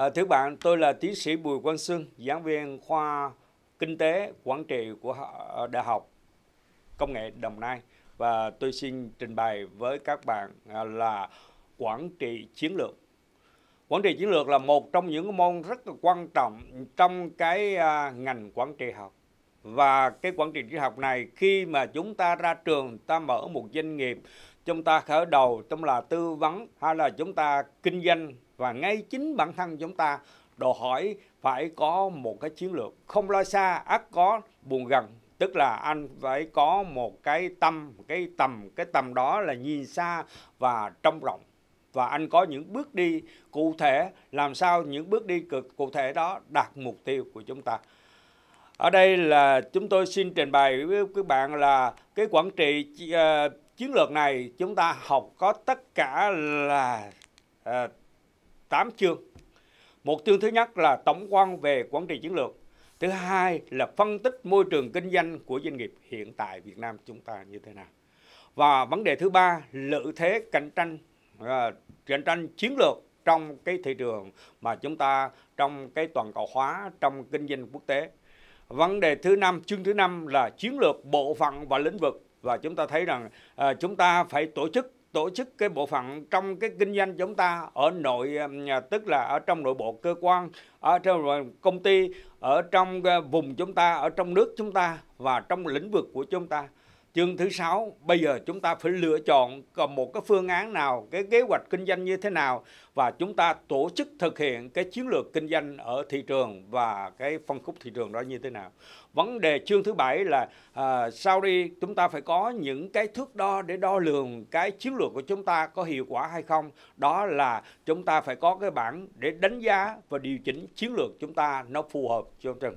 À, thưa bạn, tôi là tiến sĩ Bùi Quang Sương, giảng viên khoa Kinh tế Quản trị của ờ, Đại học Công nghệ Đồng Nai và tôi xin trình bày với các bạn ờ, là quản trị chiến lược. Quản trị chiến lược là một trong những môn rất là quan trọng trong cái ngành quản trị học. Và cái quản trị triết học này khi mà chúng ta ra trường, ta mở một doanh nghiệp, chúng ta khởi đầu, trong là tư vấn hay là chúng ta kinh doanh và ngay chính bản thân chúng ta đòi hỏi phải có một cái chiến lược không lo xa ắt có buồn gần tức là anh phải có một cái tâm cái tầm cái tầm đó là nhìn xa và trong rộng và anh có những bước đi cụ thể làm sao những bước đi cực cụ thể đó đạt mục tiêu của chúng ta ở đây là chúng tôi xin trình bày với các bạn là cái quản trị ờ, chiến lược này chúng ta học có tất cả là uh, 8 chương. Một chương thứ nhất là tổng quan về quản trị chiến lược. Thứ hai là phân tích môi trường kinh doanh của doanh nghiệp hiện tại Việt Nam chúng ta như thế nào. Và vấn đề thứ ba, lợi thế cạnh tranh à, cạnh tranh chiến lược trong cái thị trường mà chúng ta trong cái toàn cầu hóa trong kinh doanh quốc tế. Vấn đề thứ năm, chương thứ năm là chiến lược bộ phận và lĩnh vực và chúng ta thấy rằng à, chúng ta phải tổ chức tổ chức cái bộ phận trong cái kinh doanh chúng ta ở nội tức là ở trong nội bộ cơ quan ở trong công ty ở trong ờ, vùng chúng ta ở trong nước chúng ta và trong lĩnh vực của chúng ta Chương thứ sáu, bây giờ chúng ta phải lựa chọn một cái phương án nào, cái kế hoạch kinh doanh như thế nào và chúng ta tổ chức thực hiện cái chiến lược kinh doanh ở thị trường và cái phân khúc thị trường đó như thế nào. Vấn đề chương thứ bảy là à, sau đi chúng ta phải có những cái thước đo để đo lường cái chiến lược của chúng ta có hiệu quả hay không. Đó là chúng ta phải có cái bảng để đánh giá và điều chỉnh chiến lược chúng ta nó phù hợp cho trường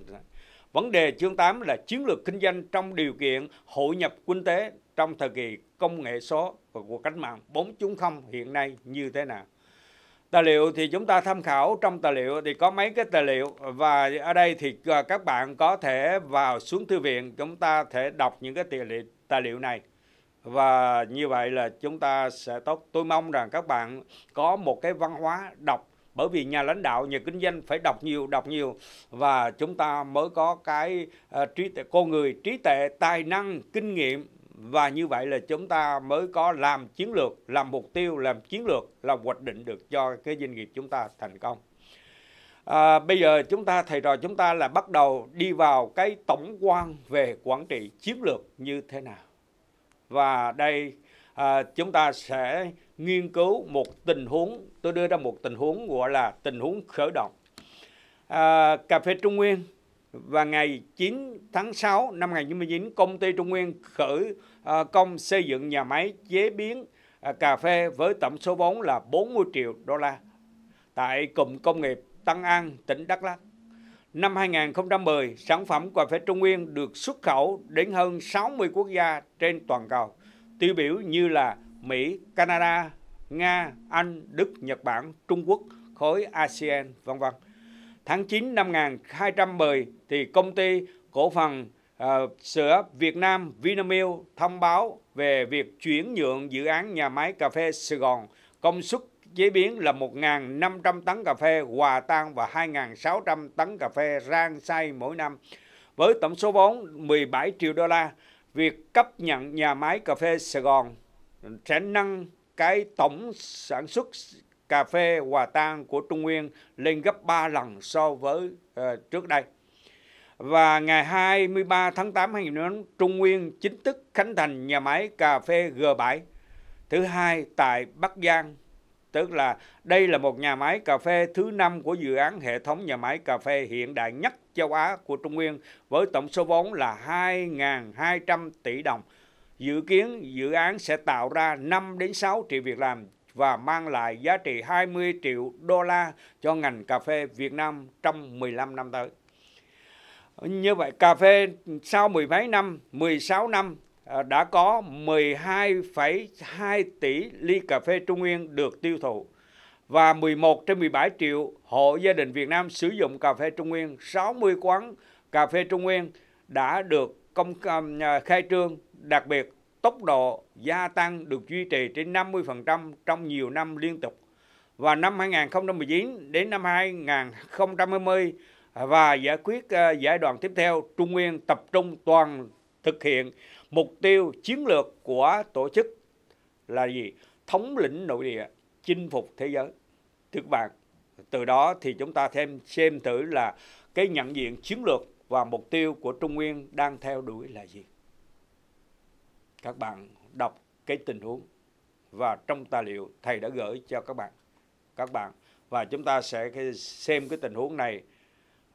Vấn đề chương 8 là chiến lược kinh doanh trong điều kiện hội nhập kinh tế trong thời kỳ công nghệ số và cuộc cách mạng 4.0 hiện nay như thế nào. Tài liệu thì chúng ta tham khảo trong tài liệu thì có mấy cái tài liệu và ở đây thì ờ, các bạn có thể vào xuống thư viện chúng ta thể đọc những cái tài liệu, tài liệu này. Và như vậy là chúng ta sẽ tốt. Tôi mong rằng các bạn có một cái văn hóa đọc bởi vì nhà lãnh đạo nhà kinh doanh phải đọc nhiều đọc nhiều và chúng ta mới có cái uh, trí tuệ con người trí tệ tài năng kinh nghiệm và như vậy là chúng ta mới có làm chiến lược làm mục tiêu làm chiến lược là hoạch định được cho cái doanh nghiệp chúng ta thành công à, bây giờ chúng ta thầy trò chúng ta là bắt đầu đi vào cái tổng quan về quản trị chiến lược như thế nào và đây à, chúng ta sẽ nghiên cứu một tình huống tôi đưa ra một tình huống gọi là tình huống khởi động à, cà phê Trung Nguyên và ngày 9 tháng 6 năm 1999 công ty Trung Nguyên khởi à, công xây dựng nhà máy chế biến à, cà phê với tổng số vốn là 40 triệu đô la tại cụm công nghiệp Tân An tỉnh Đắk Lắk Năm 2010, sản phẩm cà phê Trung Nguyên được xuất khẩu đến hơn 60 quốc gia trên toàn cầu tiêu biểu như là Mỹ, Canada, Nga, Anh, Đức, Nhật Bản, Trung Quốc, khối ASEAN, vân vân. Tháng 9 năm 2010 thì công ty cổ phần uh, sữa Việt Nam Vinamilk thông báo về việc chuyển nhượng dự án nhà máy cà phê Sài Gòn công suất chế biến là 1.500 tấn cà phê hòa tan và 2.600 tấn cà phê rang xay mỗi năm với tổng số vốn 17 triệu đô la việc cấp nhận nhà máy cà phê Sài Gòn sẽ nâng cái tổng sản xuất cà phê hòa tan của Trung Nguyên lên gấp 3 lần so với uh, trước đây. Và ngày 23 tháng 8 năm 2019, Trung Nguyên chính thức khánh thành nhà máy cà phê G7 thứ hai tại Bắc Giang tức là đây là một nhà máy cà phê thứ năm của dự án hệ thống nhà máy cà phê hiện đại nhất châu Á của Trung Nguyên với tổng số vốn là 2.200 tỷ đồng. Dự kiến dự án sẽ tạo ra 5 đến 6 triệu việc làm và mang lại giá trị 20 triệu đô la cho ngành cà phê Việt Nam trong 15 năm tới. Như vậy cà phê sau mười mấy năm, 16 năm Ờ, đã có 12,2 tỷ ly cà phê Trung Nguyên được tiêu thụ và 11 trên 17 triệu hộ gia đình Việt Nam sử dụng cà phê Trung Nguyên, 60 quán cà phê Trung Nguyên đã được công khai trương, đặc biệt tốc độ gia tăng được duy trì trên 50% trong nhiều năm liên tục. Và năm 2019 đến năm 2020 và giải quyết ờ, giai đoạn tiếp theo, Trung Nguyên tập trung toàn thực hiện mục tiêu chiến lược của tổ chức là gì thống lĩnh nội địa chinh phục thế giới thưa các bạn từ đó thì chúng ta thêm xem thử là cái nhận diện chiến lược và mục tiêu của Trung Nguyên đang theo đuổi là gì các bạn đọc cái tình huống và trong tài liệu thầy đã gửi cho các bạn các bạn và chúng ta sẽ xem cái tình huống này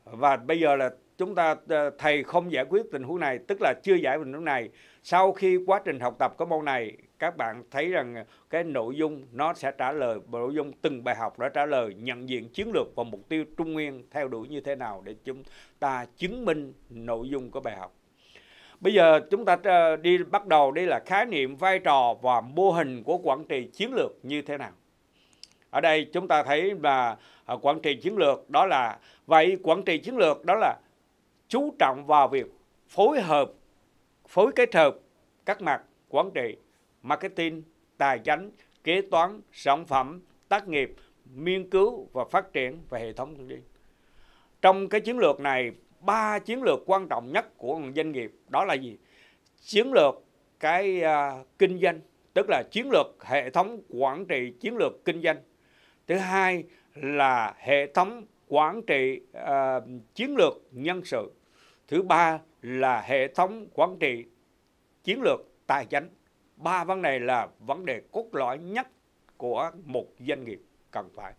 và bây giờ là chúng ta ờ, thầy không giải quyết tình huống này tức là chưa giải tình huống này sau khi quá trình học tập cái môn này các bạn thấy rằng ờ, cái nội dung nó sẽ trả lời nội dung từng bài học đã trả lời nhận diện chiến lược và mục tiêu trung nguyên theo đuổi như thế nào để chúng ta chứng minh nội dung của bài học bây giờ chúng ta ờ, đi bắt đầu đây là khái niệm vai trò và mô hình của quản trị chiến lược như thế nào ở đây chúng ta thấy là quản trị chiến lược đó là vậy quản trị chiến lược đó là chú trọng vào việc phối hợp, phối kết hợp các mặt quản trị, marketing, tài chính, kế toán, sản phẩm, tác nghiệp, nghiên cứu và phát triển về hệ thống thông tin. Trong cái chiến lược này, ba chiến lược quan trọng nhất của một doanh nghiệp đó là gì? Chiến lược cái uh, kinh doanh, tức là chiến lược hệ thống quản trị chiến lược kinh doanh. Thứ hai là hệ thống quản trị uh, chiến lược nhân sự Thứ ba là hệ thống quản trị chiến lược tài chính. Ba vấn đề là vấn đề cốt lõi nhất của một doanh nghiệp cần phải.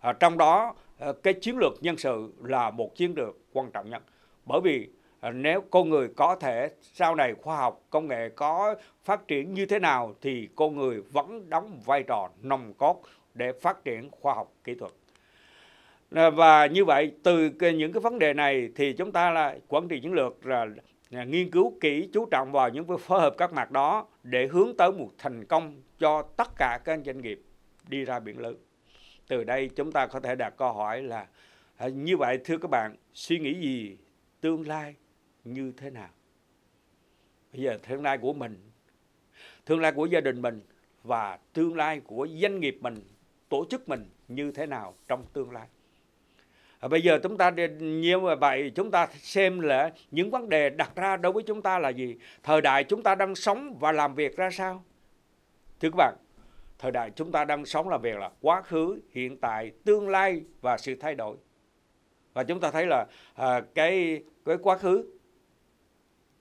À, trong đó à, cái chiến lược nhân sự là một chiến lược quan trọng nhất. Bởi vì à, nếu con người có thể sau này khoa học công nghệ có phát triển như thế nào thì con người vẫn đóng vai trò nòng cốt để phát triển khoa học kỹ thuật Ờ, và như vậy từ những cái vấn đề này thì chúng ta là quản trị chiến lược là à, nghiên cứu kỹ chú trọng vào những phối hợp các mặt đó để hướng tới một thành công cho tất cả các doanh nghiệp đi ra biển lớn. Từ đây chúng ta có thể đặt câu hỏi là à, như vậy thưa các bạn suy nghĩ gì tương lai như thế nào? Bây giờ tương lai của mình, tương lai của gia đình mình và tương lai của doanh nghiệp mình, tổ chức mình như thế nào trong tương lai? Ờ, bây giờ chúng ta như vậy chúng ta xem là những vấn đề đặt ra đối với chúng ta là gì thời đại chúng ta đang sống và làm việc ra sao thưa các bạn thời đại chúng ta đang sống làm việc là quá khứ hiện tại tương lai và sự thay đổi và chúng ta thấy là à, cái cái quá khứ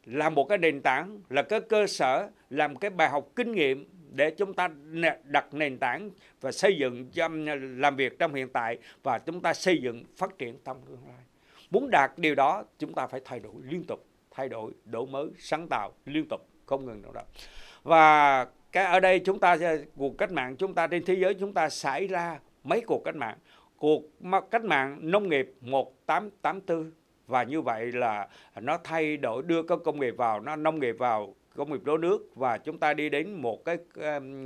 là một cái nền tảng là cái cơ sở làm cái bài học kinh nghiệm để chúng ta đặt nền tảng và xây dựng làm việc trong hiện tại và chúng ta xây dựng phát triển trong tương lai. Muốn đạt điều đó chúng ta phải thay đổi liên tục, thay đổi, đổi mới, sáng tạo liên tục, không ngừng đâu đó. Và cái ở đây chúng ta cuộc cách mạng chúng ta trên thế giới chúng ta xảy ra mấy cuộc cách mạng. Cuộc cách mạng nông nghiệp 1884 và như vậy là nó thay đổi đưa các công nghiệp vào, nó nông nghiệp vào công nghiệp đuối nước và chúng ta đi đến một cái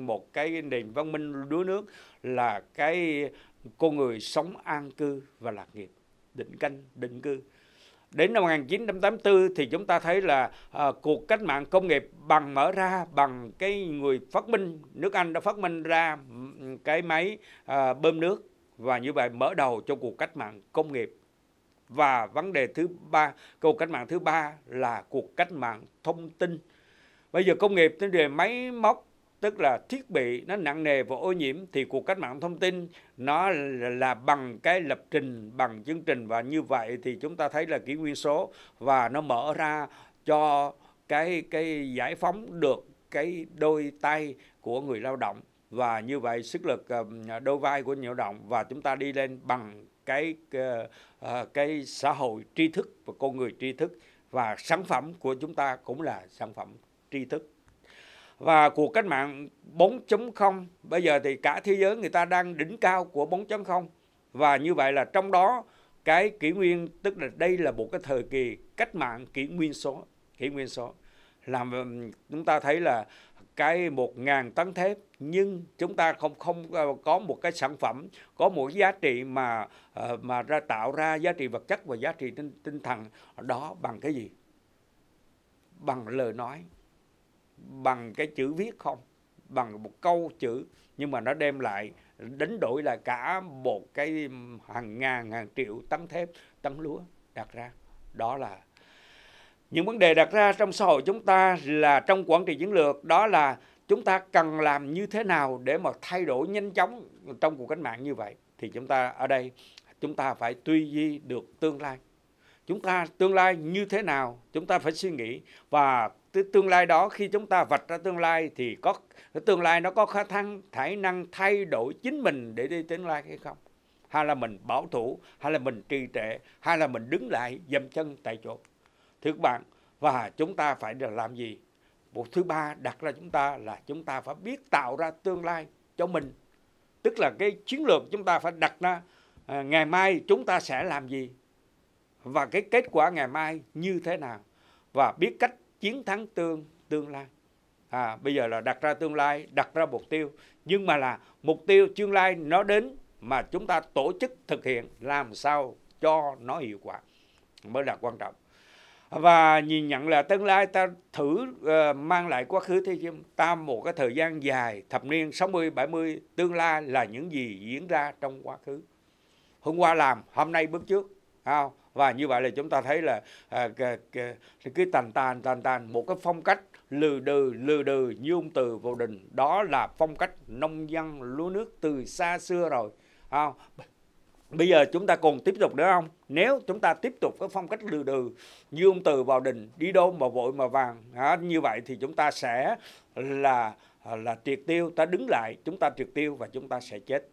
một cái nền văn minh đuối nước là cái con người sống an cư và lạc nghiệp định canh định cư đến năm 1984 thì chúng ta thấy là à, cuộc cách mạng công nghiệp bằng mở ra bằng cái người phát minh nước Anh đã phát minh ra cái máy à, bơm nước và như vậy mở đầu cho cuộc cách mạng công nghiệp và vấn đề thứ ba cuộc cách mạng thứ ba là cuộc cách mạng thông tin bây giờ công nghiệp đến về máy móc tức là thiết bị nó nặng nề và ô nhiễm thì cuộc cách mạng thông tin nó là, là bằng cái lập trình bằng chương trình và như vậy thì chúng ta thấy là kỷ nguyên số và nó mở ra cho cái cái giải phóng được cái đôi tay của người lao động và như vậy sức lực ờ, đôi vai của người lao động và chúng ta đi lên bằng cái cái, ờ, ờ, cái xã hội tri thức và con người tri thức và sản phẩm của chúng ta cũng là sản phẩm tri thức và cuộc cách mạng 4.0 bây giờ thì cả thế giới người ta đang đỉnh cao của 4.0 và như vậy là trong đó cái kỷ nguyên tức là đây là một cái thời kỳ cách mạng kỷ nguyên số kỷ nguyên số làm chúng ta thấy là cái một ngàn tấn thép nhưng chúng ta không không có một cái sản phẩm có một giá trị mà ờ, mà ra tạo ra giá trị vật chất và giá trị tinh, tinh thần đó bằng cái gì bằng lời nói bằng cái chữ viết không bằng một câu chữ nhưng mà nó đem lại đánh đổi là cả một cái hàng ngàn hàng triệu tấn thép tấn lúa đặt ra đó là những vấn đề đặt ra trong xã hội chúng ta là trong quản trị chiến lược đó là chúng ta cần làm như thế nào để mà thay đổi nhanh chóng trong cuộc cách mạng như vậy thì chúng ta ở đây chúng ta phải tư duy được tương lai chúng ta tương lai như thế nào chúng ta phải suy nghĩ và tương lai đó khi chúng ta vạch ra tương lai thì có tương lai nó có khả năng khả năng thay đổi chính mình để đi tương lai hay không hay là mình bảo thủ hay là mình trì trệ hay là mình đứng lại dậm chân tại chỗ thưa các bạn và chúng ta phải làm gì một thứ ba đặt ra chúng ta là chúng ta phải biết tạo ra tương lai cho mình tức là cái chiến lược chúng ta phải đặt ra à, ngày mai chúng ta sẽ làm gì và cái kết quả ngày mai như thế nào và biết cách chiến thắng tương tương lai à, bây giờ là đặt ra tương lai đặt ra mục tiêu nhưng mà là mục tiêu tương lai nó đến mà chúng ta tổ chức thực hiện làm sao cho nó hiệu quả mới là quan trọng và nhìn nhận là tương lai ta thử uh, mang lại quá khứ thế chứ ta một cái thời gian dài thập niên 60 70 tương lai là những gì diễn ra trong quá khứ hôm qua làm hôm nay bước trước không? và như vậy là chúng ta thấy là à, cái, cái, cái tàn tàn tàn tàn một cái phong cách lừ đừ lừ đừ như ông từ vô đình đó là phong cách nông dân lúa nước từ xa xưa rồi à, bây giờ chúng ta còn tiếp tục nữa không nếu chúng ta tiếp tục cái phong cách lừ đừ như ông từ vào đình đi đâu mà vội mà vàng à, như vậy thì chúng ta sẽ là là triệt tiêu ta đứng lại chúng ta triệt tiêu và chúng ta sẽ chết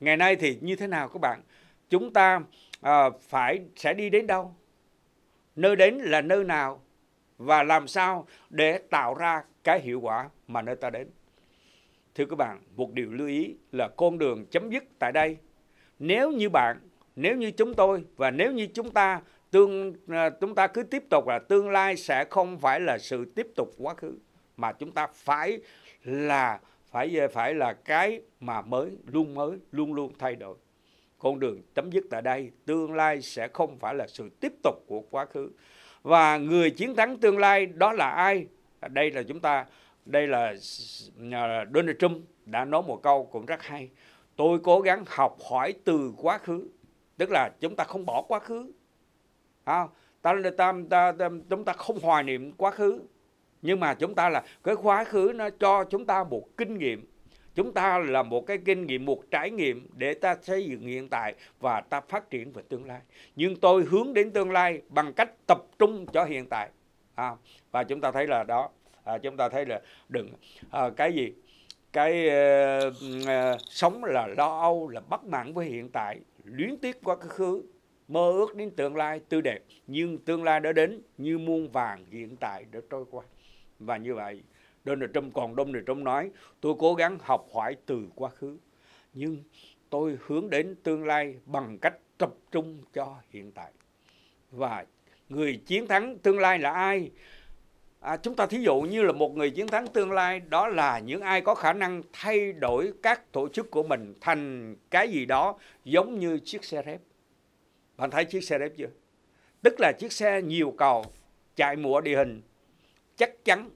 ngày nay thì như thế nào các bạn chúng ta à, phải sẽ đi đến đâu nơi đến là nơi nào và làm sao để tạo ra cái hiệu quả mà nơi ta đến thưa các bạn một điều lưu ý là con đường chấm dứt tại đây nếu như bạn nếu như chúng tôi và nếu như chúng ta tương ờ, chúng ta cứ tiếp tục là tương lai sẽ không phải là sự tiếp tục quá khứ mà chúng ta phải là phải phải là cái mà mới luôn mới luôn luôn thay đổi con đường chấm dứt tại đây tương lai sẽ không phải là sự tiếp tục của quá khứ và người chiến thắng tương lai đó là ai đây là chúng ta đây là Donald Trump đã nói một câu cũng rất hay tôi cố gắng học hỏi từ quá khứ tức là chúng ta không bỏ quá khứ à, ta, ta, ta, ta, chúng ta không hoài niệm quá khứ nhưng mà chúng ta là cái quá khứ nó cho chúng ta một kinh nghiệm chúng ta là một cái kinh nghiệm một trải nghiệm để ta xây dựng hiện tại và ta phát triển về tương lai nhưng tôi hướng đến tương lai bằng cách tập trung cho hiện tại à, và chúng ta thấy là đó à, chúng ta thấy là đừng à, cái gì cái uh, uh, sống là lo âu là bất mãn với hiện tại luyến tiếc qua quá khứ mơ ước đến tương lai tươi đẹp nhưng tương lai đã đến như muôn vàng hiện tại đã trôi qua và như vậy Donald Trump Đông còn Donald Trump nói tôi cố gắng học hỏi từ quá khứ nhưng tôi hướng đến tương lai bằng cách tập trung cho hiện tại và người chiến thắng tương lai là ai à, chúng ta thí dụ như là một người chiến thắng tương lai đó là những ai có khả năng thay đổi các tổ chức của mình thành cái gì đó giống như chiếc xe rép bạn thấy chiếc xe rép chưa tức là chiếc xe nhiều cầu chạy mùa địa hình chắc chắn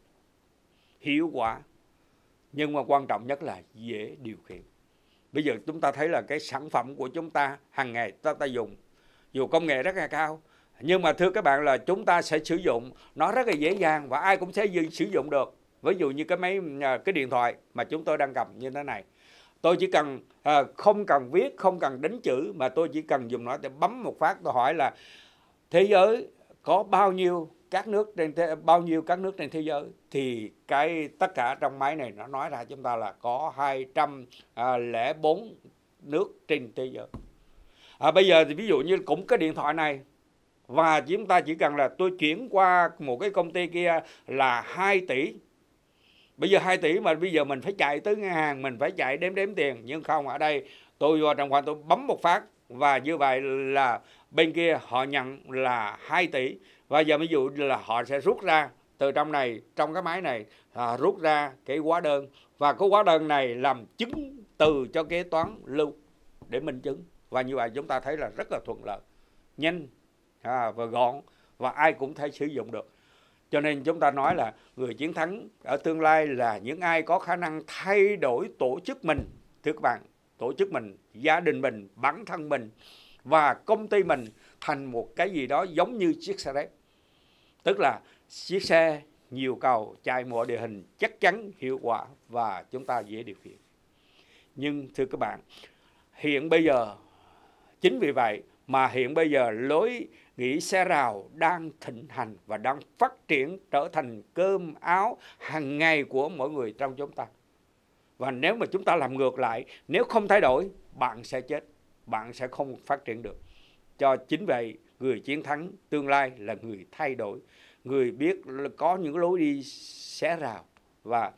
hiệu quả nhưng mà quan trọng nhất là dễ điều khiển bây giờ chúng ta thấy là cái sản phẩm của chúng ta hàng ngày ta ta dùng dù công nghệ rất là cao nhưng mà thưa các bạn là chúng ta sẽ sử dụng nó rất là dễ dàng và ai cũng sẽ sử dụng được ví dụ như cái máy à, cái điện thoại mà chúng tôi đang cầm như thế này tôi chỉ cần à, không cần viết không cần đánh chữ mà tôi chỉ cần dùng nó để bấm một phát tôi hỏi là thế giới có bao nhiêu các nước trên thế, bao nhiêu các nước trên thế giới thì cái tất cả trong máy này nó nói ra chúng ta là có 204 à, nước trên thế giới. À, bây giờ thì ví dụ như cũng cái điện thoại này và chúng ta chỉ cần là tôi chuyển qua một cái công ty kia là 2 tỷ bây giờ 2 tỷ mà bây giờ mình phải chạy tới ngân hàng mình phải chạy đếm đếm tiền nhưng không ở đây tôi vào trong khoản tôi bấm một phát và như vậy là bên kia họ nhận là 2 tỷ và giờ ví dụ là họ sẽ rút ra từ trong này trong cái máy này à, rút ra cái hóa đơn và cái hóa đơn này làm chứng từ cho kế toán lưu để minh chứng và như vậy chúng ta thấy là rất là thuận lợi nhanh à, và gọn và ai cũng thể sử dụng được cho nên chúng ta nói là người chiến thắng ở tương lai là những ai có khả năng thay đổi tổ chức mình thưa các bạn tổ chức mình gia đình mình bản thân mình và công ty mình thành một cái gì đó giống như chiếc xe rép. Tức là chiếc xe nhiều cầu chạy mọi địa hình chắc chắn hiệu quả và chúng ta dễ điều khiển. Nhưng thưa các bạn, hiện bây giờ chính vì vậy mà hiện bây giờ lối nghĩ xe rào đang thịnh hành và đang phát triển trở thành cơm áo hàng ngày của mỗi người trong chúng ta. Và nếu mà chúng ta làm ngược lại, nếu không thay đổi, bạn sẽ chết bạn sẽ không phát triển được cho chính vậy người chiến thắng tương lai là người thay đổi người biết có những lối đi xé rào và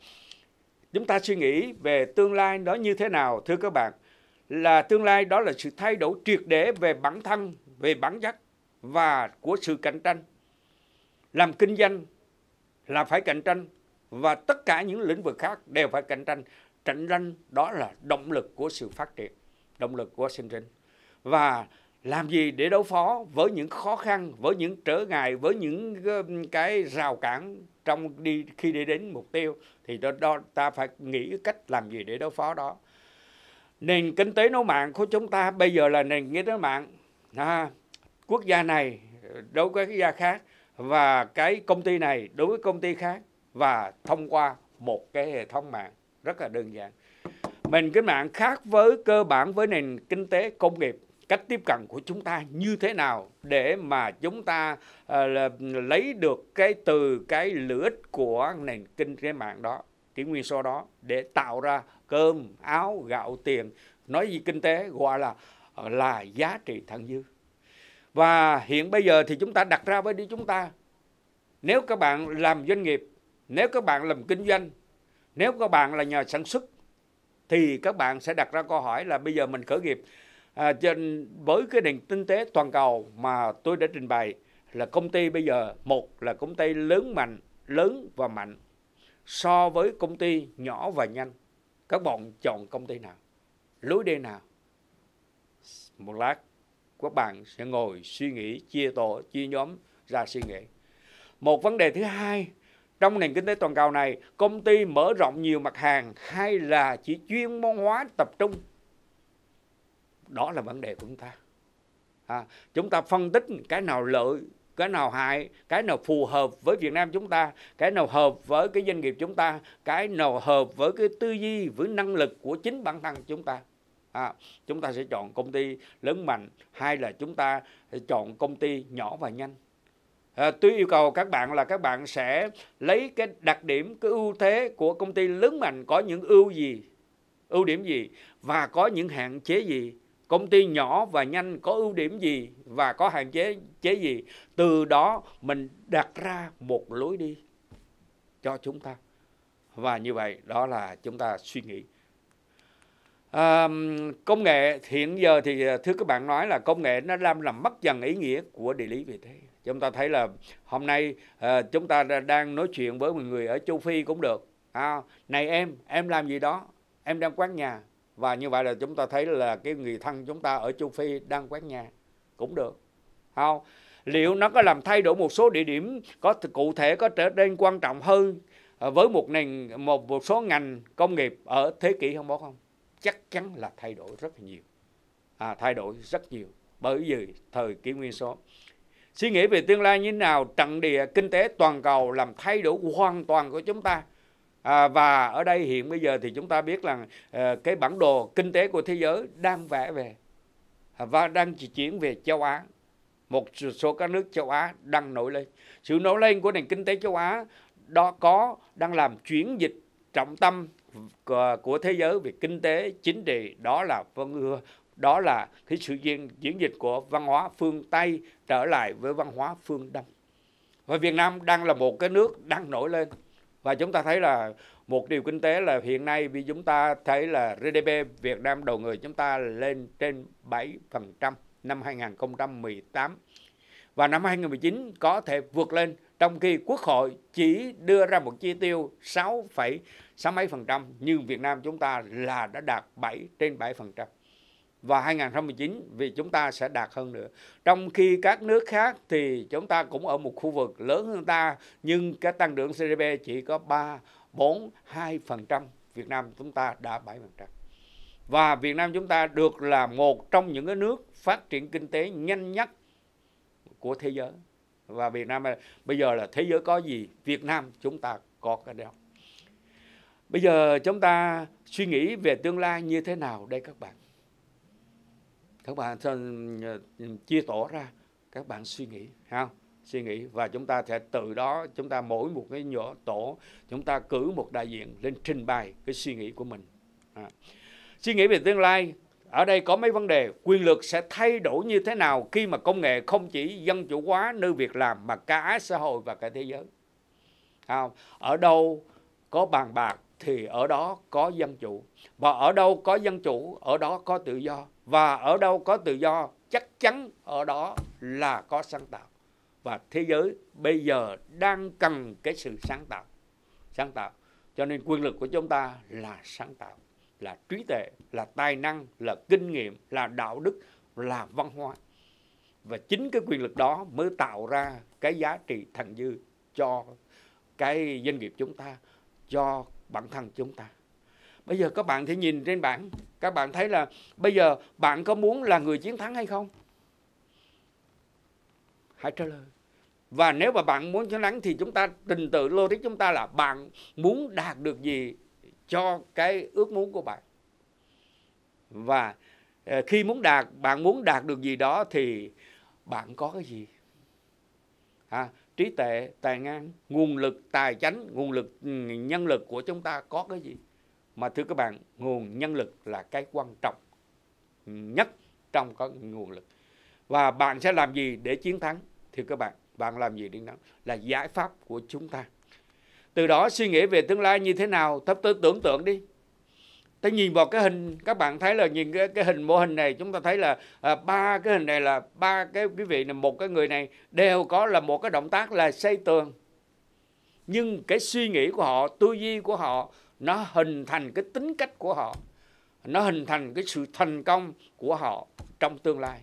chúng ta suy nghĩ về tương lai đó như thế nào thưa các bạn là tương lai đó là sự thay đổi triệt để về bản thân về bản chất và của sự cạnh tranh làm kinh doanh là phải cạnh tranh và tất cả những lĩnh vực khác đều phải cạnh tranh cạnh tranh đó là động lực của sự phát triển động lực của Washington và làm gì để đối phó với những khó khăn, với những trở ngại, với những ờ, cái rào cản trong đi khi đi đến mục tiêu thì đó, đó ta phải nghĩ cách làm gì để đối phó đó. Nền kinh tế nối mạng của chúng ta bây giờ là nền kinh tế mạng à, quốc gia này đối với quốc gia khác và cái công ty này đối với công ty khác và thông qua một cái hệ thống mạng rất là đơn giản. Nền kinh mạng khác với cơ bản với nền kinh tế công nghiệp cách tiếp cận của chúng ta như thế nào để mà chúng ta uh, lấy được cái từ cái lợi ích của nền kinh tế mạng đó cái nguyên số đó để tạo ra cơm áo gạo tiền nói gì kinh tế gọi là ờ, là giá trị thặng dư và hiện bây giờ thì chúng ta đặt ra với đi chúng ta nếu các bạn làm doanh nghiệp nếu các bạn làm kinh doanh nếu các bạn là nhà sản xuất thì các bạn sẽ đặt ra câu hỏi là bây giờ mình khởi nghiệp à, trên với cái nền kinh tế toàn cầu mà tôi đã trình bày là công ty bây giờ một là công ty lớn mạnh lớn và mạnh so với công ty nhỏ và nhanh các bạn chọn công ty nào lối đi nào một lát các bạn sẽ ngồi suy nghĩ chia tổ chia nhóm ra suy nghĩ một vấn đề thứ hai trong nền kinh tế toàn cầu này, công ty mở rộng nhiều mặt hàng hay là chỉ chuyên môn hóa tập trung? Đó là vấn đề của chúng ta. À, chúng ta phân tích cái nào lợi, cái nào hại, cái nào phù hợp với Việt Nam chúng ta, cái nào hợp với cái doanh nghiệp chúng ta, cái nào hợp với cái tư duy, với năng lực của chính bản thân chúng ta. À, chúng ta sẽ chọn công ty lớn mạnh hay là chúng ta chọn công ty nhỏ và nhanh à, tôi yêu cầu các bạn là các bạn sẽ lấy cái đặc điểm cái ưu thế của công ty lớn mạnh có những ưu gì ưu điểm gì và có những hạn chế gì công ty nhỏ và nhanh có ưu điểm gì và có hạn chế chế gì từ đó mình đặt ra một lối đi cho chúng ta và như vậy đó là chúng ta suy nghĩ à, công nghệ hiện giờ thì ờ, thưa các bạn nói là công nghệ nó đang làm mất dần ý nghĩa của địa lý vị thế chúng ta thấy là hôm nay à, chúng ta đang nói chuyện với một người ở châu phi cũng được à, này em em làm gì đó em đang quán nhà và như vậy là chúng ta thấy là cái người thân chúng ta ở châu phi đang quán nhà cũng được không liệu nó có làm thay đổi một số địa điểm có cụ thể có trở nên quan trọng hơn ờ, với một nền một, một số ngành công nghiệp ở thế kỷ không 21 không chắc chắn là thay đổi rất nhiều à, thay đổi rất nhiều bởi vì thời kỷ nguyên số Suy nghĩ về tương lai như thế nào, trận địa kinh tế toàn cầu làm thay đổi hoàn toàn của chúng ta. À, và ở đây hiện bây giờ thì chúng ta biết là à, cái bản đồ kinh tế của thế giới đang vẽ về à, và đang chỉ chuyển về châu Á. Một số các nước châu Á đang nổi lên. Sự nổi lên của nền kinh tế châu Á đó có đang làm chuyển dịch trọng tâm của thế giới về kinh tế chính trị đó là phân đó là cái sự diễn, diễn dịch của văn hóa phương Tây trở lại với văn hóa phương Đông. Và Việt Nam đang là một cái nước đang nổi lên. Và chúng ta thấy là một điều kinh tế là hiện nay vì chúng ta thấy là GDP Việt Nam đầu người chúng ta lên trên 7% năm 2018. Và năm 2019 có thể vượt lên trong khi Quốc hội chỉ đưa ra một chi tiêu 6,6 mấy phần trăm nhưng Việt Nam chúng ta là đã đạt 7 trên 7 phần trăm và 2019 vì chúng ta sẽ đạt hơn nữa. Trong khi các nước khác thì chúng ta cũng ở một khu vực lớn hơn ta nhưng cái tăng trưởng GDP chỉ có 3, 4, 2%. Việt Nam chúng ta đã 7%. Và Việt Nam chúng ta được là một trong những cái nước phát triển kinh tế nhanh nhất của thế giới. Và Việt Nam bây giờ là thế giới có gì? Việt Nam chúng ta có cái đó. Bây giờ chúng ta suy nghĩ về tương lai như thế nào đây các bạn? các bạn ừ, chia tổ ra các bạn suy nghĩ ha suy nghĩ và chúng ta sẽ từ đó chúng ta mỗi một cái nhỏ tổ chúng ta cử một đại diện lên trình bày cái suy nghĩ của mình à. suy nghĩ về tương lai ở đây có mấy vấn đề quyền lực sẽ thay đổi như thế nào khi mà công nghệ không chỉ dân chủ hóa nơi việc làm mà cả xã hội và cả thế giới không? ở đâu có bàn bạc thì ở đó có dân chủ và ở đâu có dân chủ ở đó có tự do và ở đâu có tự do chắc chắn ở đó là có sáng tạo và thế giới bây giờ đang cần cái sự sáng tạo sáng tạo cho nên quyền lực của chúng ta là sáng tạo là trí tuệ là tài năng là kinh nghiệm là đạo đức là văn hóa và chính cái quyền lực đó mới tạo ra cái giá trị thặng dư cho cái doanh nghiệp chúng ta cho bản thân chúng ta Bây giờ các bạn thì nhìn trên bảng, các bạn thấy là bây giờ bạn có muốn là người chiến thắng hay không? Hãy trả lời. Và nếu mà bạn muốn chiến thắng thì chúng ta trình tự logic chúng ta là bạn muốn đạt được gì cho cái ước muốn của bạn. Và ờ, khi muốn đạt, bạn muốn đạt được gì đó thì bạn có cái gì? À, trí tệ tài năng, nguồn lực, tài chánh, nguồn lực, ừ, nhân lực của chúng ta có cái gì? mà thưa các bạn nguồn nhân lực là cái quan trọng nhất trong các nguồn lực và bạn sẽ làm gì để chiến thắng thì các bạn bạn làm gì để thắng là giải pháp của chúng ta từ đó suy nghĩ về tương lai như thế nào thấp tới tưởng tượng đi ta nhìn vào cái hình các bạn thấy là nhìn cái, cái hình mô hình này chúng ta thấy là à, ba cái hình này là ba cái quý vị là một cái người này đều có là một cái động tác là xây tường nhưng cái suy nghĩ của họ tư duy của họ nó hình thành cái tính cách của họ nó hình thành cái sự thành công của họ trong tương lai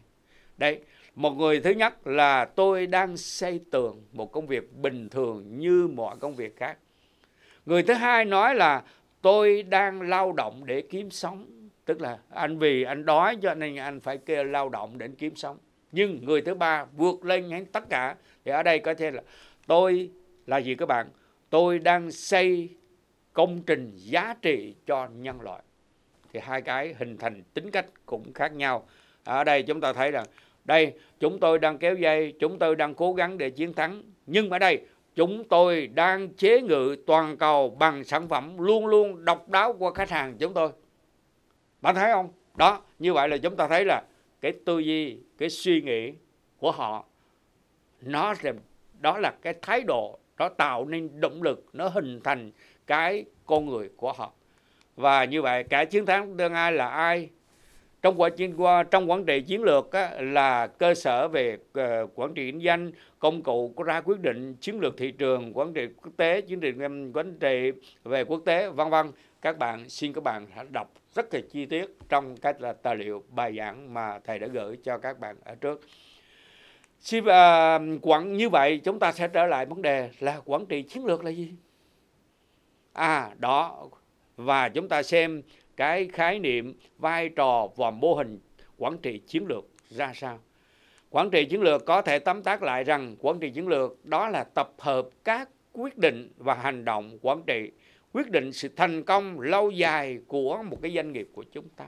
đấy một người thứ nhất là tôi đang xây tường một công việc bình thường như mọi công việc khác người thứ hai nói là tôi đang lao động để kiếm sống tức là anh vì anh đói cho nên anh phải kêu lao động để kiếm sống nhưng người thứ ba vượt lên hết tất cả thì ở đây có thể là tôi là gì các bạn tôi đang xây công trình giá trị cho nhân loại thì hai cái hình thành tính cách cũng khác nhau ở đây chúng ta thấy rằng đây chúng tôi đang kéo dây chúng tôi đang cố gắng để chiến thắng nhưng ở đây chúng tôi đang chế ngự toàn cầu bằng sản phẩm luôn luôn độc đáo của khách hàng chúng tôi bạn thấy không đó như vậy là chúng ta thấy là cái tư duy cái suy nghĩ của họ nó là đó là cái thái độ nó tạo nên động lực nó hình thành cái con người của họ và như vậy cả chiến thắng tương ai là ai trong quá trình qua trong quản trị chiến lược á, là cơ sở về uh, quản trị kinh doanh công cụ có ra quyết định chiến lược thị trường quản trị quốc tế chiến lược quản trị về quốc tế vân vân các bạn xin các bạn hãy đọc rất là chi tiết trong các là tài liệu bài giảng mà thầy đã gửi cho các bạn ở trước xin uh, ờ, quản như vậy chúng ta sẽ trở lại vấn đề là quản trị chiến lược là gì à đó và chúng ta xem cái khái niệm vai trò và mô hình quản trị chiến lược ra sao quản trị chiến lược có thể tóm tắt lại rằng quản trị chiến lược đó là tập hợp các quyết định và hành động quản trị quyết định sự thành công lâu dài của một cái doanh nghiệp của chúng ta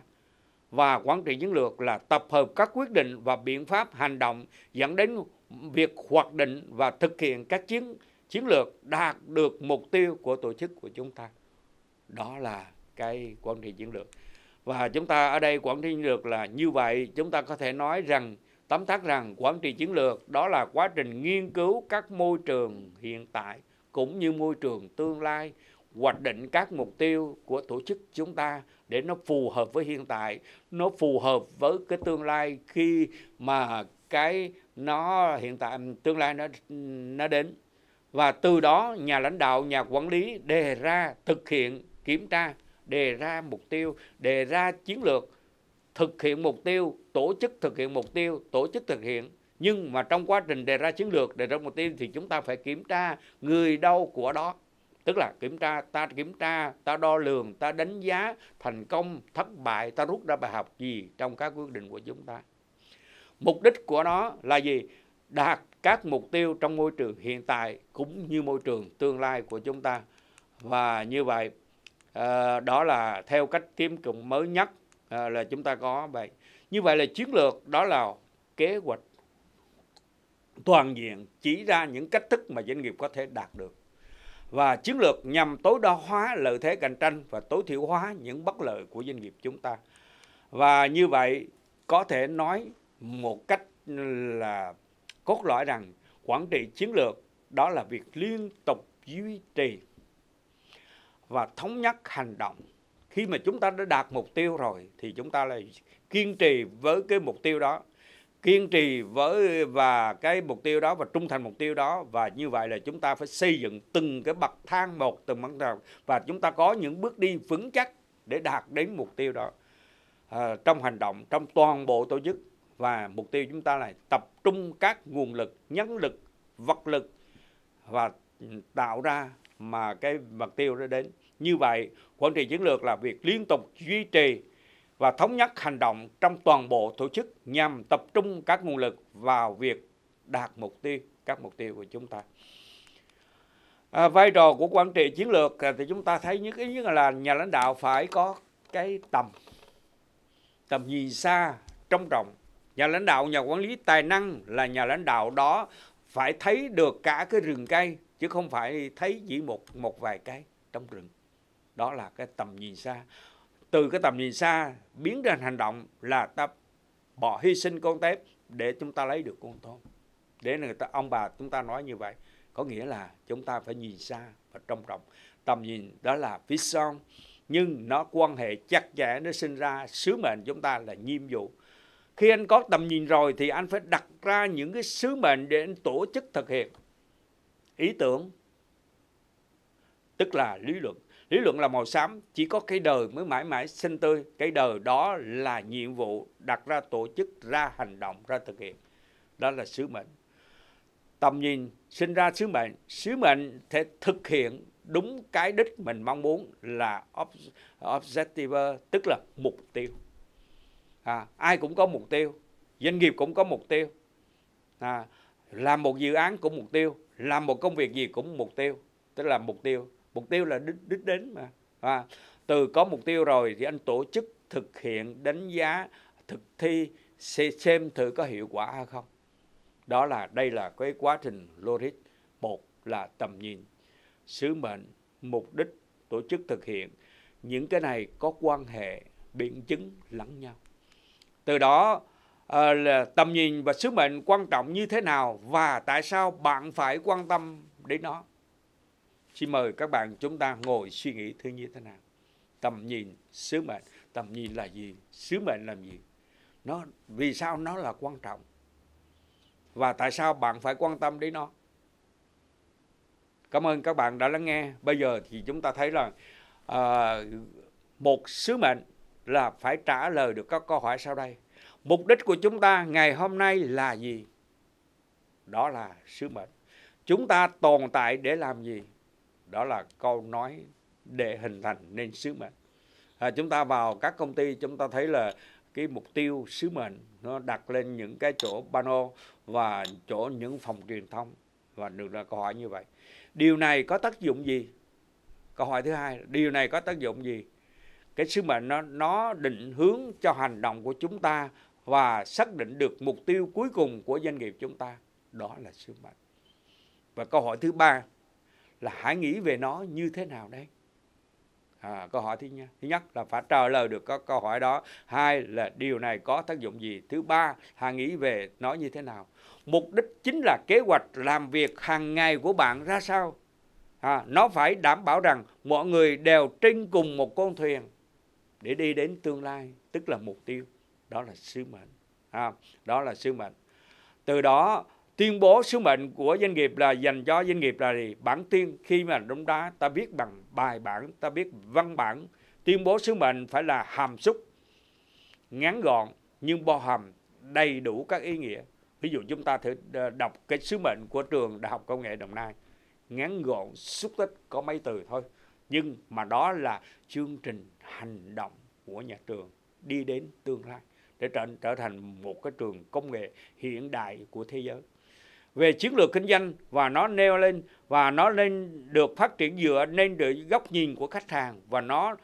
và quản trị chiến lược là tập hợp các quyết định và biện pháp hành động dẫn đến việc hoạch định và thực hiện các chiến chiến lược đạt được mục tiêu của tổ chức của chúng ta đó là cái quản trị chiến lược và chúng ta ở đây quản trị chiến lược là như vậy chúng ta có thể nói rằng tóm tắt rằng quản trị chiến lược đó là quá trình nghiên cứu các môi trường hiện tại cũng như môi trường tương lai hoạch định các mục tiêu của tổ chức chúng ta để nó phù hợp với hiện tại nó phù hợp với cái tương lai khi mà cái nó hiện tại tương lai nó nó đến và từ đó nhà lãnh đạo nhà quản lý đề ra thực hiện kiểm tra đề ra mục tiêu đề ra chiến lược thực hiện mục tiêu tổ chức thực hiện mục tiêu tổ chức thực hiện nhưng mà trong quá trình đề ra chiến lược đề ra mục tiêu thì chúng ta phải kiểm tra người đâu của đó tức là kiểm tra ta kiểm tra ta đo lường ta đánh giá thành công thất bại ta rút ra bài học gì trong các quyết định của chúng ta mục đích của nó là gì đạt các mục tiêu trong môi trường hiện tại cũng như môi trường tương lai của chúng ta và như vậy ờ, đó là theo cách tiêm chủng mới nhất ờ, là chúng ta có vậy như vậy là chiến lược đó là kế hoạch toàn diện chỉ ra những cách thức mà doanh nghiệp có thể đạt được và chiến lược nhằm tối đa hóa lợi thế cạnh tranh và tối thiểu hóa những bất lợi của doanh nghiệp chúng ta và như vậy có thể nói một cách là cốt lõi rằng quản trị chiến lược đó là việc liên tục duy trì và thống nhất hành động khi mà chúng ta đã đạt mục tiêu rồi thì chúng ta lại kiên trì với cái mục tiêu đó kiên trì với và cái mục tiêu đó và trung thành mục tiêu đó và như vậy là chúng ta phải xây dựng từng cái bậc thang một từng bậc nào và chúng ta có những bước đi vững chắc để đạt đến mục tiêu đó à, trong hành động trong toàn bộ tổ chức và mục tiêu chúng ta là tập trung các nguồn lực nhân lực vật lực và tạo ra mà cái mục tiêu đó đến như vậy quản trị chiến lược là việc liên tục duy trì và thống nhất hành động trong toàn bộ tổ chức nhằm tập trung các nguồn lực vào việc đạt mục tiêu các mục tiêu của chúng ta à, vai trò của quản trị chiến lược thì chúng ta thấy nhất ý nhất là nhà lãnh đạo phải có cái tầm tầm nhìn xa trong rộng nhà lãnh đạo nhà quản lý tài năng là nhà lãnh đạo đó phải thấy được cả cái rừng cây chứ không phải thấy chỉ một một vài cái trong rừng đó là cái tầm nhìn xa từ cái tầm nhìn xa biến ra hành động là ta bỏ hy sinh con tép để chúng ta lấy được con tôm để người ta ông bà chúng ta nói như vậy có nghĩa là chúng ta phải nhìn xa và trong rộng tầm nhìn đó là vision nhưng nó quan hệ chặt chẽ nó sinh ra sứ mệnh chúng ta là nhiệm vụ khi anh có tầm nhìn rồi thì anh phải đặt ra những cái sứ mệnh để anh tổ chức thực hiện ý tưởng tức là lý luận lý luận là màu xám chỉ có cái đời mới mãi mãi sinh tươi cái đời đó là nhiệm vụ đặt ra tổ chức ra hành động ra thực hiện đó là sứ mệnh tầm nhìn sinh ra sứ mệnh sứ mệnh thể thực hiện đúng cái đích mình mong muốn là objective tức là mục tiêu à, ai cũng có mục tiêu doanh nghiệp cũng có mục tiêu à, làm một dự án cũng mục tiêu làm một công việc gì cũng mục tiêu tức là mục tiêu mục tiêu là đích, đích đến mà à, từ có mục tiêu rồi thì anh tổ chức thực hiện đánh giá thực thi xem thử có hiệu quả hay không đó là đây là cái quá trình logic một là tầm nhìn sứ mệnh mục đích tổ chức thực hiện những cái này có quan hệ biện chứng lẫn nhau từ đó ờ, là tầm nhìn và sứ mệnh quan trọng như thế nào và tại sao bạn phải quan tâm đến nó. Xin mời các bạn chúng ta ngồi suy nghĩ thứ như thế nào. Tầm nhìn, sứ mệnh, tầm nhìn là gì, sứ mệnh làm gì? Nó vì sao nó là quan trọng? Và tại sao bạn phải quan tâm đến nó? Cảm ơn các bạn đã lắng nghe. Bây giờ thì chúng ta thấy là uh, một sứ mệnh là phải trả lời được các câu hỏi sau đây. Mục đích của chúng ta ngày hôm nay là gì? Đó là sứ mệnh. Chúng ta tồn tại để làm gì? Đó là câu nói để hình thành nên sứ mệnh. À, chúng ta vào các công ty chúng ta thấy là cái mục tiêu sứ mệnh nó đặt lên những cái chỗ pano và chỗ những phòng truyền thông và được là câu hỏi như vậy. Điều này có tác dụng gì? Câu hỏi thứ hai, điều này có tác dụng gì? cái sứ mệnh nó nó định hướng cho hành động của chúng ta và xác định được mục tiêu cuối cùng của doanh nghiệp chúng ta đó là sứ mệnh và câu hỏi thứ ba là hãy nghĩ về nó như thế nào đây à, câu hỏi thứ nhất thứ nhất là phải trả lời được các câu hỏi đó hai là điều này có tác dụng gì thứ ba hãy nghĩ về nó như thế nào mục đích chính là kế hoạch làm việc hàng ngày của bạn ra sao à, nó phải đảm bảo rằng mọi người đều trên cùng một con thuyền để đi đến tương lai tức là mục tiêu đó là sứ mệnh à, đó là sứ mệnh từ đó tuyên bố sứ mệnh của doanh nghiệp là dành cho doanh nghiệp là gì bản tuyên khi mà đúng đá ta biết bằng bài bản ta biết văn bản tuyên bố sứ mệnh phải là hàm xúc ngắn gọn nhưng bao hàm đầy đủ các ý nghĩa ví dụ chúng ta thử ờ, đọc cái sứ mệnh của trường đại học công nghệ đồng nai ngắn gọn xúc tích có mấy từ thôi nhưng mà đó là chương trình hành động của nhà trường đi đến tương lai để trở, trở thành một cái trường công nghệ hiện đại của thế giới về chiến lược kinh doanh và nó nêu lên và nó nên được phát triển dựa nên được góc nhìn của khách hàng và nó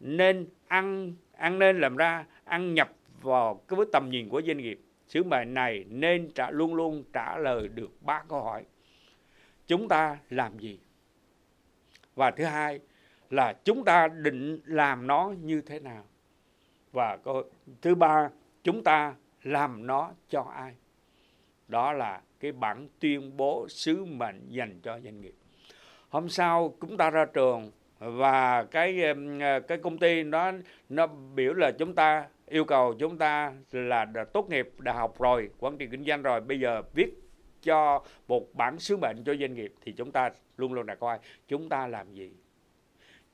nên ăn ăn nên làm ra ăn nhập vào cái với tầm nhìn của doanh nghiệp sứ mệnh này nên trả luôn luôn trả lời được ba câu hỏi chúng ta làm gì và thứ hai là chúng ta định làm nó như thế nào và câu thứ ba chúng ta làm nó cho ai đó là cái bản tuyên bố sứ mệnh dành cho doanh nghiệp hôm sau chúng ta ra trường và cái cái công ty nó nó biểu là chúng ta yêu cầu chúng ta là tốt nghiệp đại học rồi quản trị kinh doanh rồi bây giờ viết cho một bản sứ mệnh cho doanh nghiệp thì chúng ta luôn luôn là coi chúng ta làm gì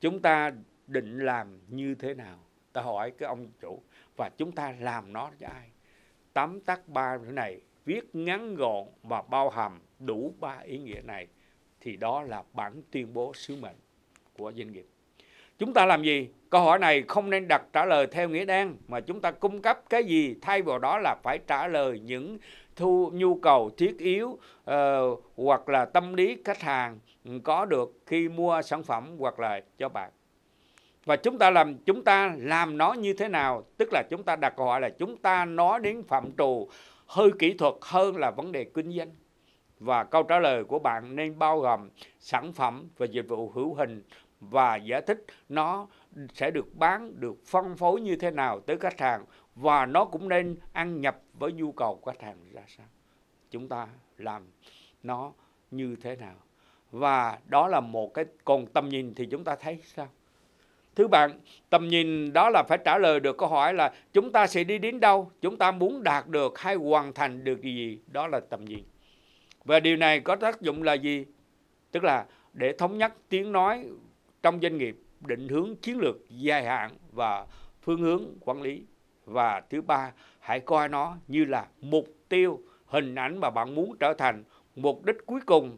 chúng ta định làm như thế nào ta hỏi cái ông chủ và chúng ta làm nó cho ai tóm tắt ba thứ này viết ngắn gọn và bao hàm đủ ba ý nghĩa này thì đó là bản tuyên bố sứ mệnh của doanh nghiệp chúng ta làm gì câu hỏi này không nên đặt trả lời theo nghĩa đen mà chúng ta cung cấp cái gì thay vào đó là phải trả lời những thu nhu cầu thiết yếu uh, hoặc là tâm lý khách hàng có được khi mua sản phẩm hoặc là cho bạn và chúng ta làm chúng ta làm nó như thế nào tức là chúng ta đặt câu hỏi là chúng ta nói đến phạm trù hơi kỹ thuật hơn là vấn đề kinh doanh và câu trả lời của bạn nên bao gồm sản phẩm và dịch vụ hữu hình và giải thích nó sẽ được bán được phân phối như thế nào tới khách hàng và nó cũng nên ăn nhập với nhu cầu của khách hàng ra sao chúng ta làm nó như thế nào và đó là một cái còn tầm nhìn thì chúng ta thấy sao thứ bạn tầm nhìn đó là phải trả lời được câu hỏi là chúng ta sẽ đi đến đâu chúng ta muốn đạt được hay hoàn thành được gì đó là tầm nhìn và điều này có tác dụng là gì tức là để thống nhất tiếng nói trong doanh nghiệp định hướng chiến lược dài hạn và phương hướng quản lý và thứ ba hãy coi nó như là mục tiêu hình ảnh mà bạn muốn trở thành mục đích cuối cùng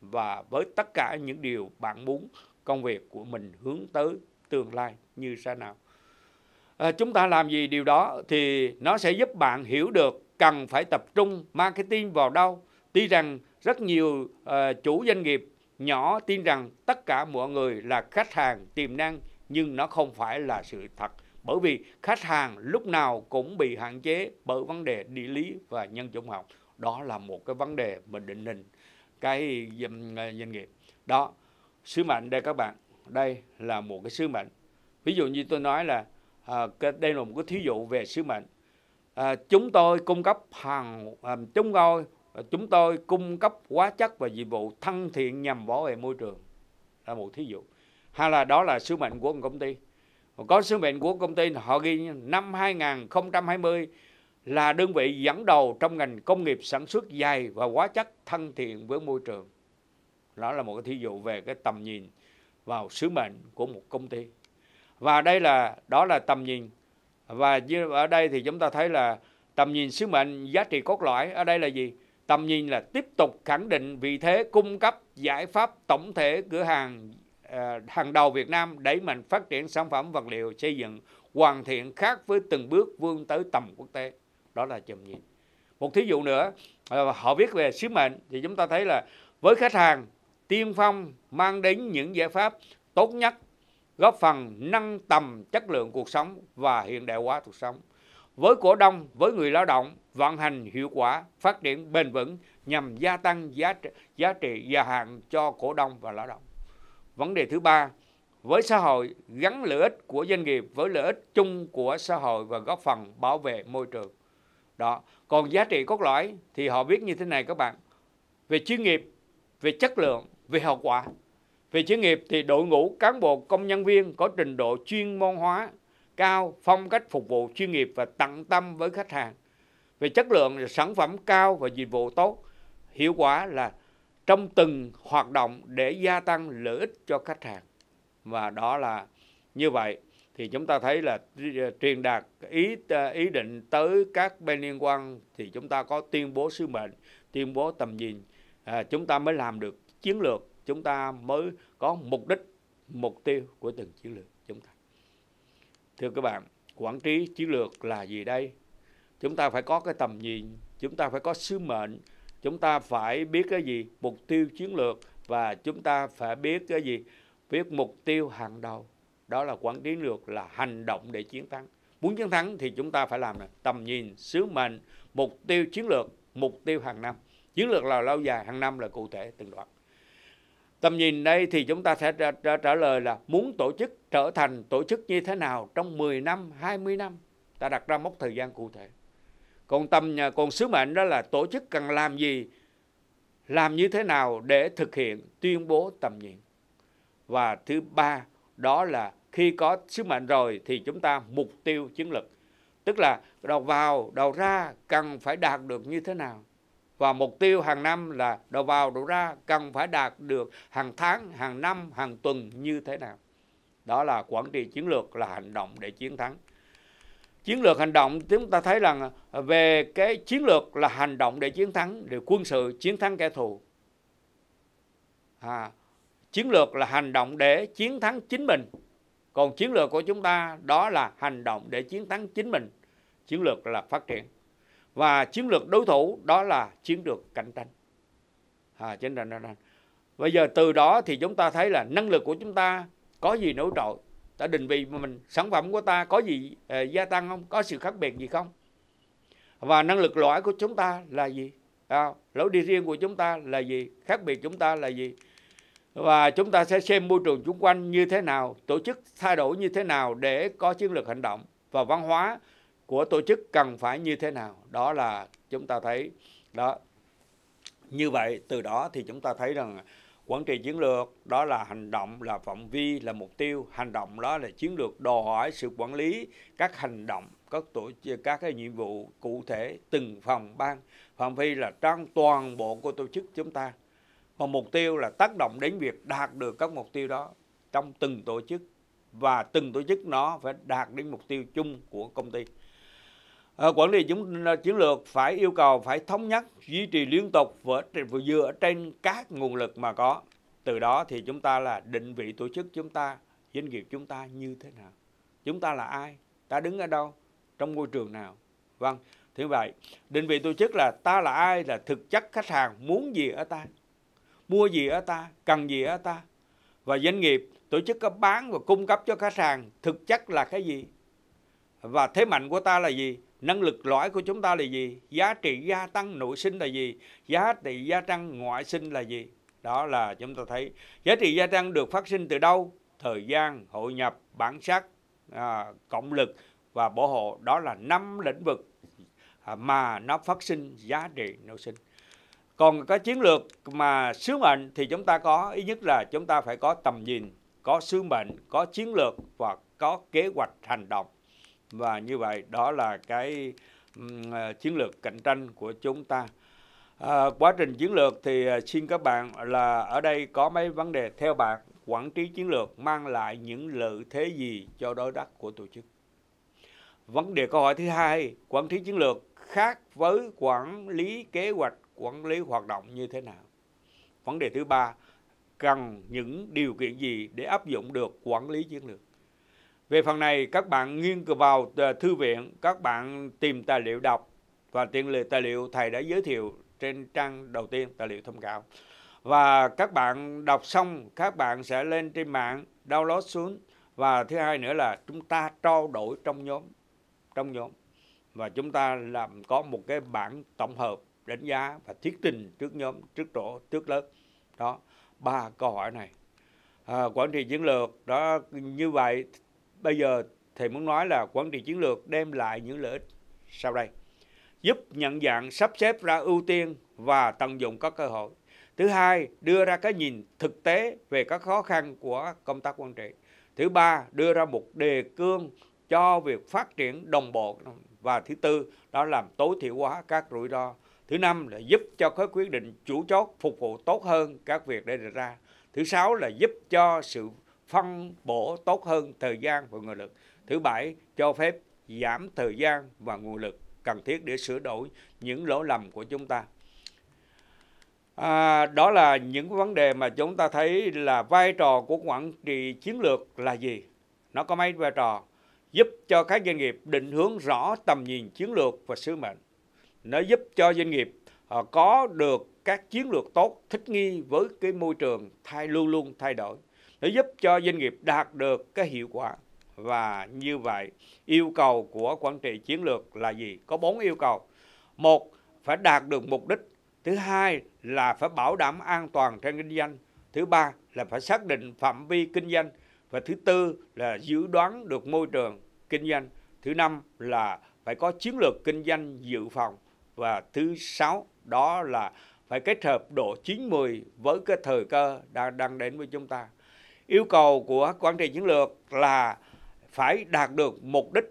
và với tất cả những điều bạn muốn công việc của mình hướng tới tương lai như thế nào. À, chúng ta làm gì điều đó thì nó sẽ giúp bạn hiểu được cần phải tập trung marketing vào đâu. Tuy rằng rất nhiều uh, chủ doanh nghiệp nhỏ tin rằng tất cả mọi người là khách hàng tiềm năng nhưng nó không phải là sự thật bởi vì khách hàng lúc nào cũng bị hạn chế bởi vấn đề địa lý và nhân chủng học đó là một cái vấn đề mình định hình cái ờ, doanh nghiệp đó sứ mệnh đây các bạn đây là một cái sứ mệnh ví dụ như tôi nói là à, đây là một cái thí dụ về sứ mệnh à, chúng tôi cung cấp hàng à, chúng tôi chúng tôi cung cấp hóa chất và dịch vụ thân thiện nhằm bảo vệ môi trường là một thí dụ hay là đó là sứ mệnh của một công ty có sứ mệnh của công ty họ ghi năm 2020 là đơn vị dẫn đầu trong ngành công nghiệp sản xuất dày và hóa chất thân thiện với môi trường. Đó là một cái thí dụ về cái tầm nhìn vào sứ mệnh của một công ty. Và đây là đó là tầm nhìn và ở đây thì chúng ta thấy là tầm nhìn sứ mệnh giá trị cốt lõi ở đây là gì? Tầm nhìn là tiếp tục khẳng định vị thế cung cấp giải pháp tổng thể cửa hàng à, hàng đầu Việt Nam đẩy mạnh phát triển sản phẩm vật liệu xây dựng hoàn thiện khác với từng bước vươn tới tầm quốc tế đó là tầm nhìn một thí dụ nữa à, họ viết về sứ mệnh thì chúng ta thấy là với khách hàng tiên phong mang đến những giải pháp tốt nhất góp phần nâng tầm chất lượng cuộc sống và hiện đại hóa cuộc sống với cổ đông với người lao động vận hành hiệu quả phát triển bền vững nhằm gia tăng giá trị, giá trị gia hạn cho cổ đông và lao động vấn đề thứ ba với xã hội gắn lợi ích của doanh nghiệp với lợi ích chung của xã hội và góp phần bảo vệ môi trường đó còn giá trị cốt lõi thì họ biết như thế này các bạn về chuyên nghiệp về chất lượng về hiệu quả về chuyên nghiệp thì đội ngũ cán bộ công nhân viên có trình độ chuyên môn hóa cao phong cách phục vụ chuyên nghiệp và tận tâm với khách hàng về chất lượng là sản phẩm cao và dịch vụ tốt hiệu quả là trong từng hoạt động để gia tăng lợi ích cho khách hàng và đó là như vậy thì chúng ta thấy là ờ, truyền đạt ý ờ, ý định tới các bên liên quan thì chúng ta có tuyên bố sứ mệnh, tuyên bố tầm nhìn, à, chúng ta mới làm được chiến lược, chúng ta mới có mục đích, mục tiêu của từng chiến lược chúng ta. Thưa các bạn, quản lý chiến lược là gì đây? Chúng ta phải có cái tầm nhìn, chúng ta phải có sứ mệnh, chúng ta phải biết cái gì mục tiêu chiến lược và chúng ta phải biết cái gì biết mục tiêu hàng đầu đó là quản lý lược là hành động để chiến thắng muốn chiến thắng thì chúng ta phải làm là tầm nhìn sứ mệnh mục tiêu chiến lược mục tiêu hàng năm chiến lược là lâu dài hàng năm là cụ thể từng đoạn tầm nhìn đây thì chúng ta sẽ trả, trả, trả lời là muốn tổ chức trở thành tổ chức như thế nào trong 10 năm 20 năm ta đặt ra mốc thời gian cụ thể còn tầm à, còn sứ mệnh đó là tổ chức cần làm gì làm như thế nào để thực hiện tuyên bố tầm nhìn và thứ ba đó là khi có sức mạnh rồi thì chúng ta mục tiêu chiến lược tức là đầu vào đầu ra cần phải đạt được như thế nào và mục tiêu hàng năm là đầu vào đầu ra cần phải đạt được hàng tháng hàng năm hàng tuần như thế nào đó là quản trị chiến lược là hành động để chiến thắng chiến lược hành động chúng ta thấy rằng về cái chiến lược là hành động để chiến thắng để quân sự chiến thắng kẻ thù à, chiến lược là hành động để chiến thắng chính mình còn chiến lược của chúng ta đó là hành động để chiến thắng chính mình chiến lược là phát triển và chiến lược đối thủ đó là chiến lược cạnh tranh à, chiến tranh cạnh tranh bây giờ từ đó thì chúng ta thấy là năng lực của chúng ta có gì nổi trội đã định vị mình sản phẩm của ta có gì eh, gia tăng không có sự khác biệt gì không và năng lực loại của chúng ta là gì à, lối đi riêng của chúng ta là gì khác biệt chúng ta là gì và chúng ta sẽ xem môi trường xung quanh như thế nào, tổ chức thay đổi như thế nào để có chiến lược hành động và văn hóa của tổ chức cần phải như thế nào. Đó là chúng ta thấy đó. Như vậy từ đó thì chúng ta thấy rằng quản trị chiến lược đó là hành động là phạm vi là mục tiêu hành động đó là chiến lược đòi hỏi sự quản lý các hành động các tổ các cái nhiệm vụ cụ thể từng phòng ban phạm vi là trong toàn bộ của tổ chức chúng ta mà mục tiêu là tác động đến việc đạt được các mục tiêu đó trong từng tổ chức và từng tổ chức nó phải đạt đến mục tiêu chung của công ty à, quản lý chúng à, chiến lược phải yêu cầu phải thống nhất duy trì liên tục và dựa trên các nguồn lực mà có từ đó thì chúng ta là định vị tổ chức chúng ta doanh nghiệp chúng ta như thế nào chúng ta là ai ta đứng ở đâu trong môi trường nào vâng thế vậy định vị tổ chức là ta là ai là thực chất khách hàng muốn gì ở ta mua gì ở ta cần gì ở ta và doanh nghiệp tổ chức có bán và cung cấp cho khách hàng thực chất là cái gì và thế mạnh của ta là gì năng lực lõi của chúng ta là gì giá trị gia tăng nội sinh là gì giá trị gia tăng ngoại sinh là gì đó là chúng ta thấy giá trị gia tăng được phát sinh từ đâu thời gian hội nhập bản sắc à, cộng lực và bảo hộ đó là năm lĩnh vực à, mà nó phát sinh giá trị nội sinh còn cái chiến lược mà sứ mệnh thì chúng ta có ý nhất là chúng ta phải có tầm nhìn có sứ mệnh có chiến lược và có kế hoạch hành động và như vậy đó là cái ờ, chiến lược cạnh tranh của chúng ta à, quá trình chiến lược thì ờ, xin các bạn là ở đây có mấy vấn đề theo bạn quản lý chiến lược mang lại những lợi thế gì cho đối tác của tổ chức vấn đề câu hỏi thứ hai quản lý chiến lược khác với quản lý kế hoạch quản lý hoạt động như thế nào. Vấn đề thứ ba, cần những điều kiện gì để áp dụng được quản lý chiến lược. Về phần này, các bạn nghiên cứu vào ờ, thư viện, các bạn tìm tài liệu đọc và tiện lợi tài liệu thầy đã giới thiệu trên trang đầu tiên tài liệu thông cáo. Và các bạn đọc xong, các bạn sẽ lên trên mạng, download xuống. Và thứ hai nữa là chúng ta trao đổi trong nhóm, trong nhóm. Và chúng ta làm có một cái bản tổng hợp đánh giá và thuyết trình trước nhóm, trước tổ, trước lớp. Đó, ba câu hỏi này. À, quản trị chiến lược đó như vậy bây giờ thầy muốn nói là quản trị chiến lược đem lại những lợi ích sau đây giúp nhận dạng sắp xếp ra ưu tiên và tận dụng các cơ hội thứ hai đưa ra cái nhìn thực tế về các khó khăn của công tác quản trị thứ ba đưa ra một đề cương cho việc phát triển đồng bộ và thứ tư đó làm tối thiểu hóa các rủi ro thứ năm là giúp cho các quyết định chủ chốt phục vụ tốt hơn các việc đã đề ra thứ sáu là giúp cho sự phân bổ tốt hơn thời gian và nguồn lực thứ bảy cho phép giảm thời gian và nguồn lực cần thiết để sửa đổi những lỗi lầm của chúng ta à, đó là những vấn đề mà chúng ta thấy là vai trò của quản trị chiến lược là gì nó có mấy vai trò giúp cho các doanh nghiệp định hướng rõ tầm nhìn chiến lược và sứ mệnh nó giúp cho doanh nghiệp ờ, có được các chiến lược tốt thích nghi với cái môi trường thay luôn luôn thay đổi nó giúp cho doanh nghiệp đạt được cái hiệu quả và như vậy yêu cầu của quản trị chiến lược là gì có bốn yêu cầu một phải đạt được mục đích thứ hai là phải bảo đảm an toàn trong kinh doanh thứ ba là phải xác định phạm vi kinh doanh và thứ tư là dự đoán được môi trường kinh doanh thứ năm là phải có chiến lược kinh doanh dự phòng và thứ sáu đó là phải kết hợp độ chín mùi với cái thời cơ đang đang đến với chúng ta. Yêu cầu của quan trị chiến lược là phải đạt được mục đích,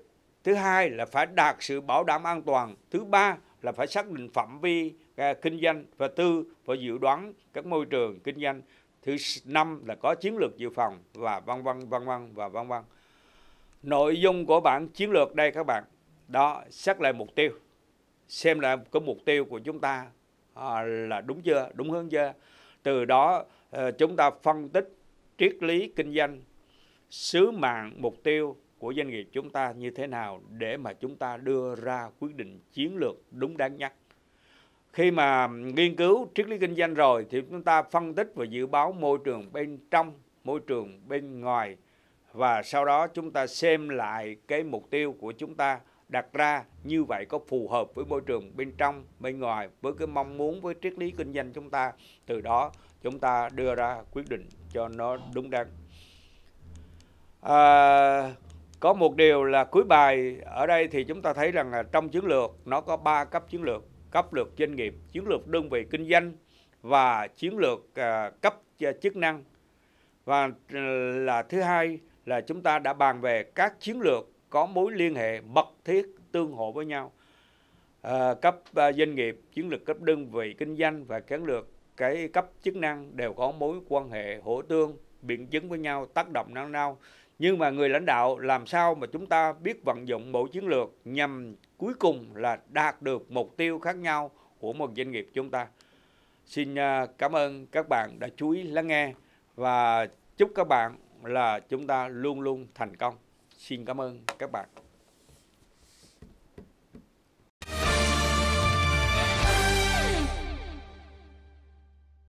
thứ hai là phải đạt sự bảo đảm an toàn, thứ ba là phải xác định phạm vi à, kinh doanh và tư và dự đoán các môi trường kinh doanh thứ năm là có chiến lược dự phòng và vân vân vân vân và vân vân nội dung của bản chiến lược đây các bạn đó xác lại mục tiêu xem lại cái mục tiêu của chúng ta à, là đúng chưa đúng hướng chưa từ đó ờ, chúng ta phân tích triết lý kinh doanh sứ mạng mục tiêu của doanh nghiệp chúng ta như thế nào để mà chúng ta đưa ra quyết định chiến lược đúng đắn nhất khi mà nghiên cứu triết lý kinh doanh rồi thì chúng ta phân tích và dự báo môi trường bên trong môi trường bên ngoài và sau đó chúng ta xem lại cái mục tiêu của chúng ta đặt ra như vậy có phù hợp với môi trường bên trong bên ngoài với cái mong muốn với triết lý kinh doanh chúng ta từ đó chúng ta đưa ra quyết định cho nó đúng đắn à, có một điều là cuối bài ở đây thì chúng ta thấy rằng là trong chiến lược nó có ba cấp chiến lược cấp lược doanh nghiệp chiến lược đơn vị kinh doanh và chiến lược uh, cấp chức năng và à, là thứ hai là chúng ta đã bàn về các chiến lược có mối liên hệ mật thiết tương hộ với nhau à, cấp à, doanh nghiệp chiến lược cấp đơn vị kinh doanh và chiến lược cái cấp chức năng đều có mối quan hệ hỗ tương biện chứng với nhau tác động lẫn nhau nhưng mà người lãnh đạo làm sao mà chúng ta biết vận dụng bộ chiến lược nhằm cuối cùng là đạt được mục tiêu khác nhau của một doanh nghiệp chúng ta xin ờ, cảm ơn các bạn đã chú ý lắng nghe và chúc các bạn là chúng ta luôn luôn thành công Xin cảm ơn các bạn.